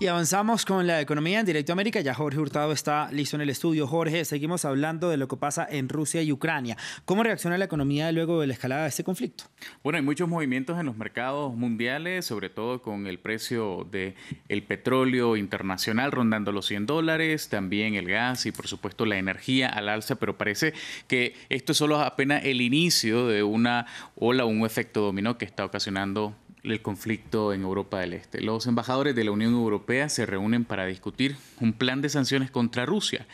Y avanzamos con la economía en Directo América. Ya Jorge Hurtado está listo en el estudio. Jorge, seguimos hablando de lo que pasa en Rusia y Ucrania. ¿Cómo reacciona la economía luego de la escalada de este conflicto? Bueno, hay muchos movimientos en los mercados mundiales, sobre todo con el precio del el petróleo internacional rondando los 100 dólares, también el gas y por supuesto la energía al alza, pero parece que esto es solo apenas el inicio de una ola, un efecto dominó que está ocasionando el conflicto en Europa del Este. Los embajadores de la Unión Europea se reúnen para discutir un plan de sanciones contra Rusia.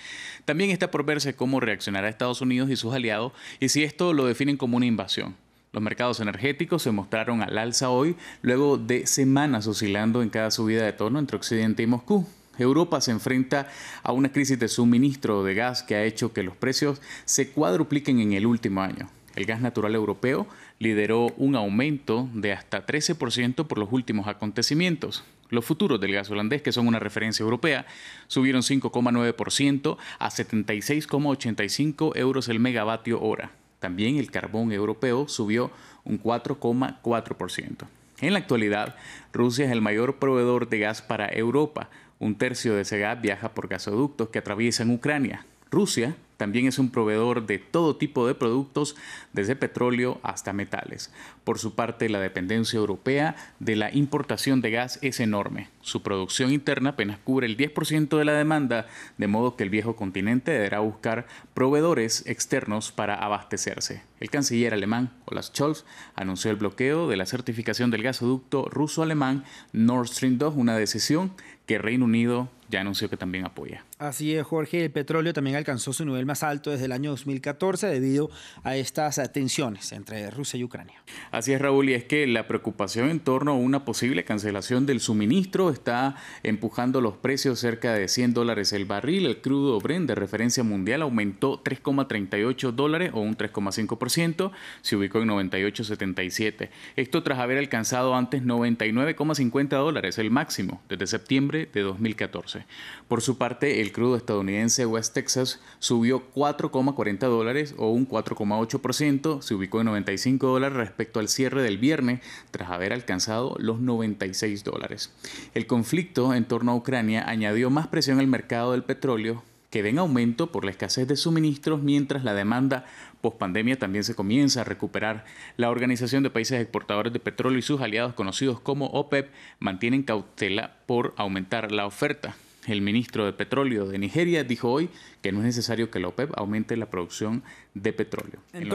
También está por verse cómo reaccionará Estados Unidos y sus aliados y si esto lo definen como una invasión. Los mercados energéticos se mostraron al alza hoy, luego de semanas oscilando en cada subida de tono entre Occidente y Moscú. Europa se enfrenta a una crisis de suministro de gas que ha hecho que los precios se cuadrupliquen en el último año. El gas natural europeo lideró un aumento de hasta 13% por los últimos acontecimientos. Los futuros del gas holandés, que son una referencia europea, subieron 5,9% a 76,85 euros el megavatio hora. También el carbón europeo subió un 4,4%. En la actualidad, Rusia es el mayor proveedor de gas para Europa. Un tercio de ese gas viaja por gasoductos que atraviesan Ucrania. Rusia también es un proveedor de todo tipo de productos, desde petróleo hasta metales. Por su parte, la dependencia europea de la importación de gas es enorme. Su producción interna apenas cubre el 10% de la demanda, de modo que el viejo continente deberá buscar proveedores externos para abastecerse. El canciller alemán Olaf Scholz anunció el bloqueo de la certificación del gasoducto ruso-alemán Nord Stream 2, una decisión que Reino Unido ya anunció que también apoya. Así es, Jorge. El petróleo también alcanzó su nivel más alto desde el año 2014 debido a estas tensiones entre Rusia y Ucrania. Así es, Raúl. Y es que la preocupación en torno a una posible cancelación del suministro está empujando los precios cerca de 100 dólares el barril. El crudo Brent de referencia mundial aumentó 3,38 dólares o un 3,5%. Se ubicó en 98,77. Esto tras haber alcanzado antes 99,50 dólares, el máximo, desde septiembre de 2014. Por su parte, el crudo estadounidense West Texas subió 4,40 dólares o un 4,8%, se ubicó en 95 dólares respecto al cierre del viernes tras haber alcanzado los 96 dólares. El conflicto en torno a Ucrania añadió más presión al mercado del petróleo que ven aumento por la escasez de suministros, mientras la demanda pospandemia también se comienza a recuperar. La Organización de Países Exportadores de Petróleo y sus aliados conocidos como OPEP mantienen cautela por aumentar la oferta. El ministro de Petróleo de Nigeria dijo hoy que no es necesario que la OPEP aumente la producción de petróleo. en,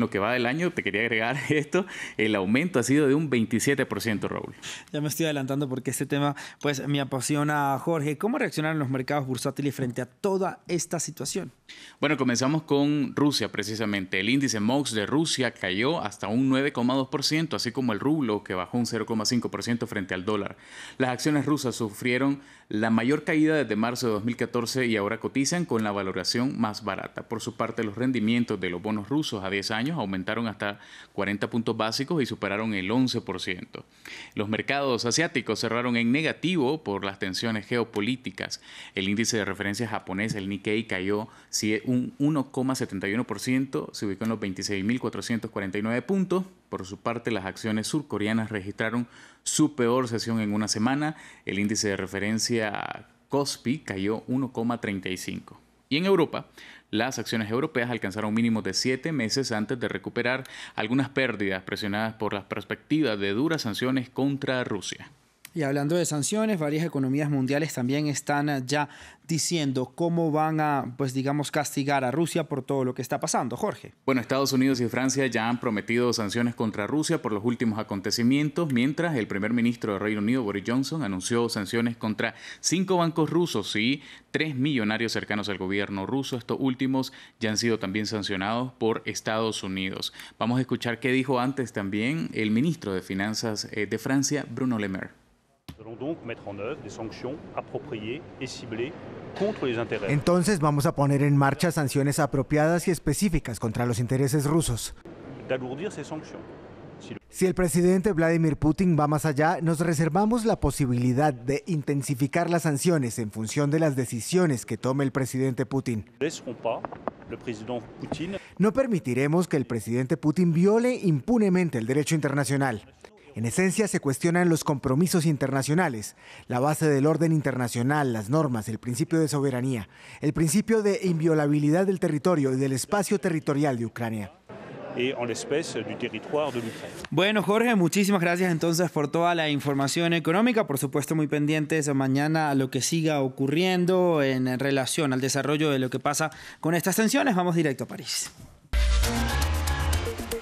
lo que, va del año, te quería agregar esto, el aumento ha sido de un 27%, Raúl. Ya me estoy adelantando porque este tema pues me apasiona, Jorge. ¿Cómo reaccionaron los mercados bursátiles frente a toda esta situación? Bueno, comenzamos con Rusia precisamente. El índice MOX de Rusia cayó hasta un 9,2%, así como el rublo que bajó un 0,5% frente al dólar. Las acciones rusas sufrieron la mayor caída caída desde marzo de 2014 y ahora cotizan con la valoración más barata. Por su parte, los rendimientos de los bonos rusos a 10 años aumentaron hasta 40 puntos básicos y superaron el 11%. Los mercados asiáticos cerraron en negativo por las tensiones geopolíticas. El índice de referencia japonés, el Nikkei, cayó un 1,71%, se ubicó en los 26.449 puntos. Por su parte, las acciones surcoreanas registraron su peor sesión en una semana. El índice de referencia COSPI cayó 1,35. Y en Europa, las acciones europeas alcanzaron un mínimo de siete meses antes de recuperar algunas pérdidas presionadas por las perspectivas de duras sanciones contra Rusia. Y hablando de sanciones, varias economías mundiales también están eh, ya diciendo cómo van a, pues digamos, castigar a Rusia por todo lo que está pasando, Jorge. Bueno, Estados Unidos y Francia ya han prometido sanciones contra Rusia por los últimos acontecimientos, mientras el primer ministro del Reino Unido, Boris Johnson, anunció sanciones contra cinco bancos rusos y tres millonarios cercanos al gobierno ruso. Estos últimos ya han sido también sancionados por Estados Unidos. Vamos a escuchar qué dijo antes también el ministro de Finanzas eh, de Francia, Bruno Le Maire. Entonces vamos a poner en marcha sanciones apropiadas y específicas contra los intereses rusos. Si el presidente Vladimir Putin va más allá, nos reservamos la posibilidad de intensificar las sanciones en función de las decisiones que tome el presidente Putin. No permitiremos que el presidente Putin viole impunemente el derecho internacional. En esencia se cuestionan los compromisos internacionales, la base del orden internacional, las normas, el principio de soberanía, el principio de inviolabilidad del territorio y del espacio territorial de Ucrania. Bueno, Jorge, muchísimas gracias entonces por toda la información económica. Por supuesto, muy pendientes mañana a lo que siga ocurriendo en relación al desarrollo de lo que pasa con estas tensiones. Vamos directo a París.